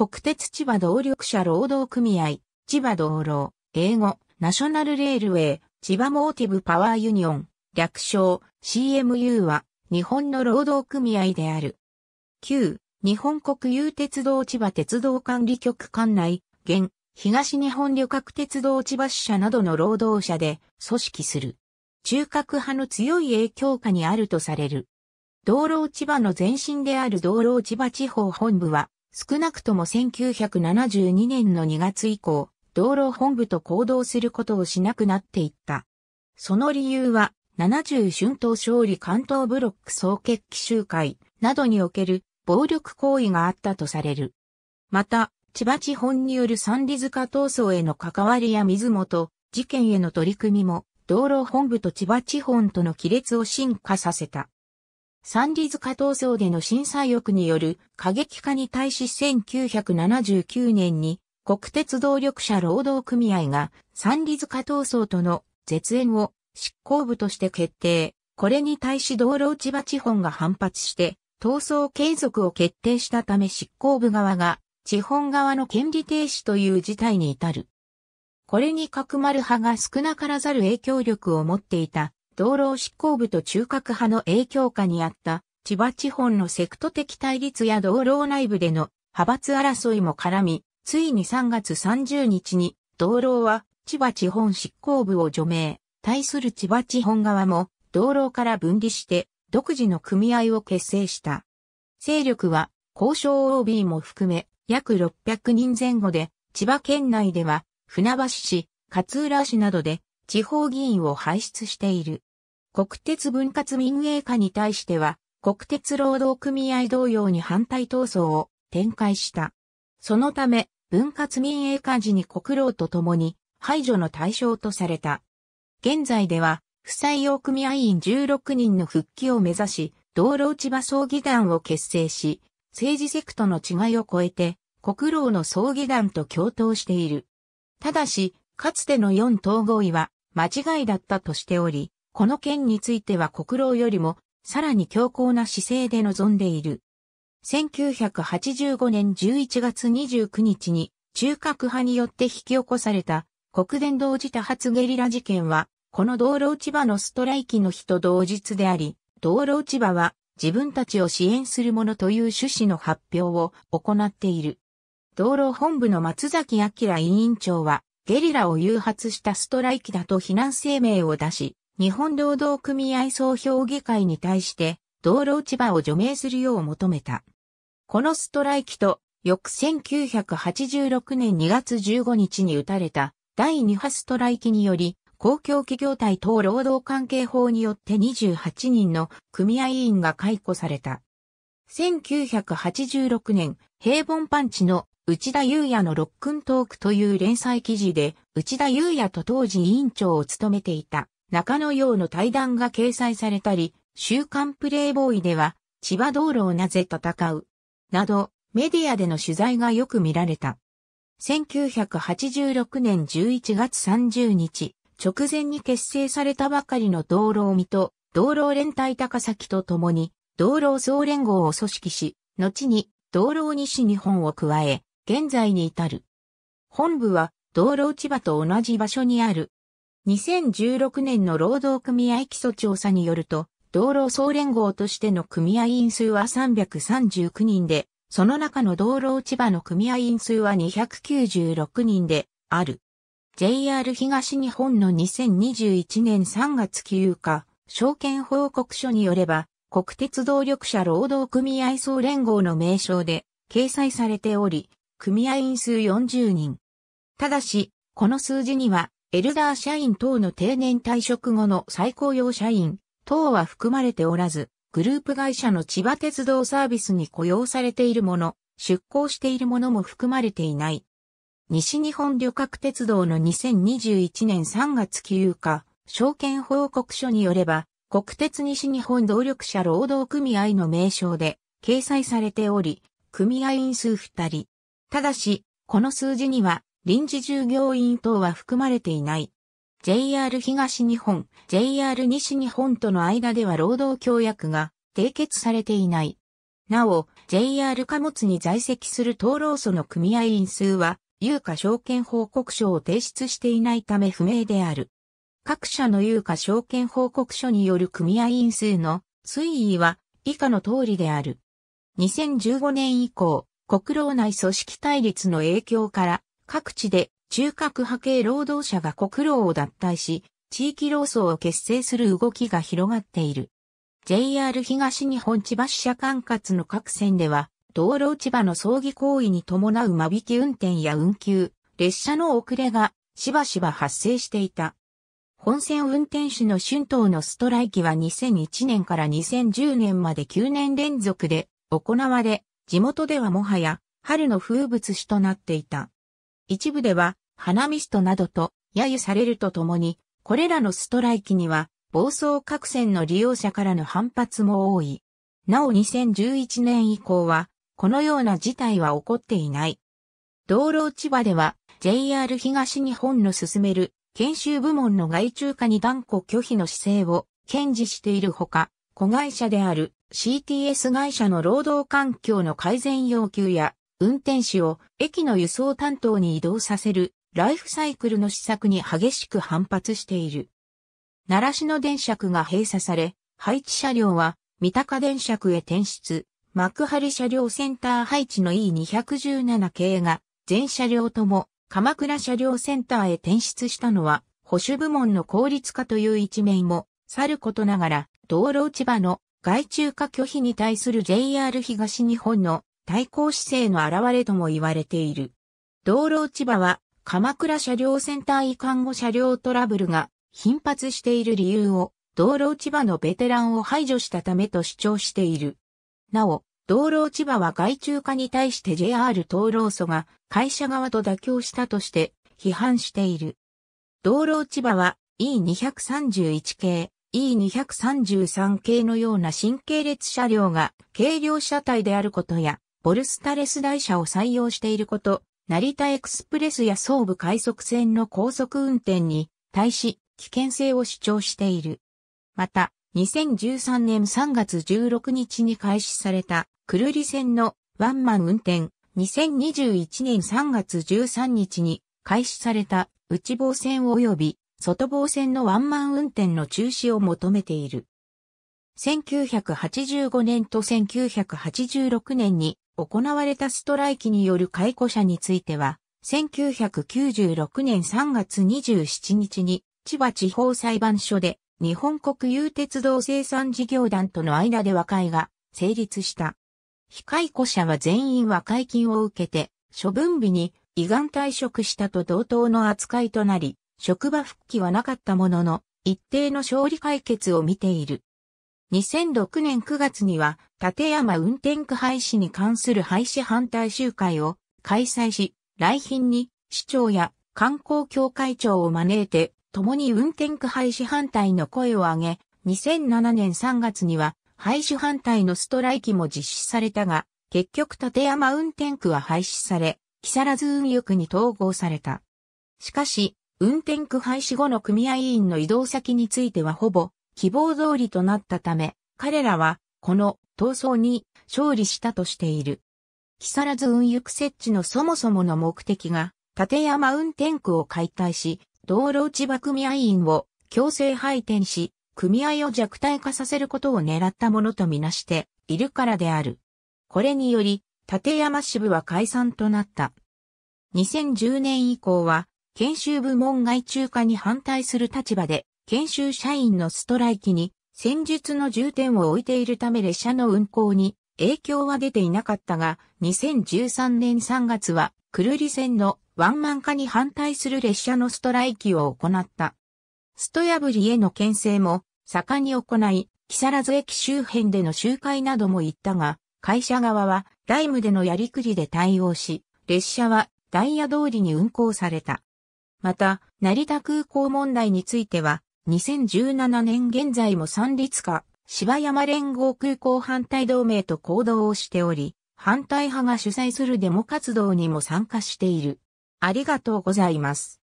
国鉄千葉動力車労働組合、千葉道路、英語、ナショナルレールウェイ、千葉モーティブパワーユニオン、略称 CMU は日本の労働組合である。旧、日本国有鉄道千葉鉄道管理局管内、現、東日本旅客鉄道千葉支社などの労働者で組織する。中核派の強い影響下にあるとされる。道路千葉の前身である道路千葉地方本部は、少なくとも1972年の2月以降、道路本部と行動することをしなくなっていった。その理由は、70春闘勝利関東ブロック総決起集会などにおける暴力行為があったとされる。また、千葉地本による三里塚闘争への関わりや水元、事件への取り組みも、道路本部と千葉地本との亀裂を進化させた。三里塚闘争での震災欲による過激化に対し1979年に国鉄動力車労働組合が三里塚闘争との絶縁を執行部として決定。これに対し道路千葉地本が反発して闘争継続を決定したため執行部側が地本側の権利停止という事態に至る。これにまる派が少なからざる影響力を持っていた道路執行部と中核派の影響下にあった千葉地方のセクト的対立や道路内部での派閥争いも絡み、ついに3月30日に道路は千葉地方執行部を除名、対する千葉地方側も道路から分離して独自の組合を結成した。勢力は交渉 OB も含め約600人前後で千葉県内では船橋市、勝浦市などで地方議員を輩出している。国鉄分割民営化に対しては、国鉄労働組合同様に反対闘争を展開した。そのため、分割民営化時に国労と共に排除の対象とされた。現在では、不採用組合員16人の復帰を目指し、道路内場葬儀団を結成し、政治セクトの違いを超えて、国労の葬儀団と共闘している。ただし、かつての4統合意は間違いだったとしており、この件については国労よりも、さらに強硬な姿勢で臨んでいる。1985年11月29日に、中核派によって引き起こされた、国電同時多発ゲリラ事件は、この道路落場のストライキの日と同日であり、道路落場は自分たちを支援するものという趣旨の発表を行っている。道路本部の松崎明委員長は、ゲリラを誘発したストライキだと非難声明を出し、日本労働組合総評議会に対して道路内場葉を除名するよう求めた。このストライキと、翌1986年2月15日に打たれた第2波ストライキにより、公共企業体等労働関係法によって28人の組合員が解雇された。1986年、平凡パンチの内田祐也のロックントークという連載記事で、内田祐也と当時委員長を務めていた中野洋の対談が掲載されたり、週刊プレイボーイでは、千葉道路をなぜ戦う、など、メディアでの取材がよく見られた。1986年11月30日、直前に結成されたばかりの道路を見と、道路連帯高崎と共に、道路総連合を組織し、後に道路西日本を加え、現在に至る。本部は道路千葉と同じ場所にある2016年の労働組合基礎調査によると、道路総連合としての組合員数は339人で、その中の道路千葉の組合員数は296人である。JR 東日本の2021年3月9日、証券報告書によれば、国鉄動力者労働組合総連合の名称で掲載されており、組合員数40人。ただし、この数字にはエルダー社員等の定年退職後の最高用社員等は含まれておらず、グループ会社の千葉鉄道サービスに雇用されているもの、出向しているものも含まれていない。西日本旅客鉄道の2021年3月9日、証券報告書によれば、国鉄西日本動力者労働組合の名称で掲載されており、組合員数2人。ただし、この数字には臨時従業員等は含まれていない。JR 東日本、JR 西日本との間では労働協約が締結されていない。なお、JR 貨物に在籍する東労組の組合員数は、有価証券報告書を提出していないため不明である。各社の有価証券報告書による組合員数の推移は以下の通りである。2015年以降、国労内組織対立の影響から各地で中核派系労働者が国労を脱退し、地域労組を結成する動きが広がっている。JR 東日本千葉支社管轄の各線では、道路千葉の葬儀行為に伴う間引き運転や運休、列車の遅れがしばしば発生していた。本線運転手の春闘のストライキは2001年から2010年まで9年連続で行われ、地元ではもはや春の風物詩となっていた。一部では、花ミストなどと揶揄されるとともに、これらのストライキには、暴走各線の利用者からの反発も多い。なお2011年以降は、このような事態は起こっていない。道路千葉では、JR 東日本の進める研修部門の外注化に断固拒否の姿勢を堅持しているほか、子会社である CTS 会社の労働環境の改善要求や運転手を駅の輸送担当に移動させるライフサイクルの施策に激しく反発している。奈良市の電車区が閉鎖され、配置車両は三鷹電車区へ転出、幕張車両センター配置の E217 系が全車両とも鎌倉車両センターへ転出したのは保守部門の効率化という一面もさることながら道路落ち場の外注化拒否に対する JR 東日本の対抗姿勢の現れとも言われている。道路千葉は鎌倉車両センター移管後車両トラブルが頻発している理由を道路千葉のベテランを排除したためと主張している。なお、道路千葉は外中化に対して JR 東労組が会社側と妥協したとして批判している。道路千葉は E231 系、E233 系のような新系列車両が軽量車体であることやボルスタレス台車を採用していること、成田エクスプレスや総武快速線の高速運転に対し危険性を主張している。また、2013年3月16日に開始された、クルリ線のワンマン運転、2021年3月13日に開始された内房線及び外房線のワンマン運転の中止を求めている。1985年と1986年に行われたストライキによる解雇者については、1996年3月27日に千葉地方裁判所で日本国有鉄道生産事業団との間で和解が成立した。非解雇者は全員和解金を受けて処分日に依願退職したと同等の扱いとなり、職場復帰はなかったものの一定の勝利解決を見ている。2006年9月には、立山運転区廃止に関する廃止反対集会を開催し、来賓に市長や観光協会長を招いて、共に運転区廃止反対の声を上げ、2007年3月には廃止反対のストライキも実施されたが、結局立山運転区は廃止され、木更津運輸区に統合された。しかし、運転区廃止後の組合員の移動先についてはほぼ希望通りとなったため、彼らは、この闘争に勝利したとしている。木更津運輸区設置のそもそもの目的が、立山運転区を解体し、道路内場組合員を強制配転し、組合を弱体化させることを狙ったものとみなしているからである。これにより、立山支部は解散となった。2010年以降は、研修部門外中化に反対する立場で研修社員のストライキに戦術の重点を置いているため列車の運行に影響は出ていなかったが、2013年3月は、クルリ線のワンマン化に反対する列車のストライキを行った。ストヤブリへの牽制も盛んに行い、木更津駅周辺での集会なども行ったが、会社側はライムでのやりくりで対応し、列車はダイヤ通りに運行された。また、成田空港問題については、2017年現在も三立下、芝山連合空港反対同盟と行動をしており、反対派が主催するデモ活動にも参加している。ありがとうございます。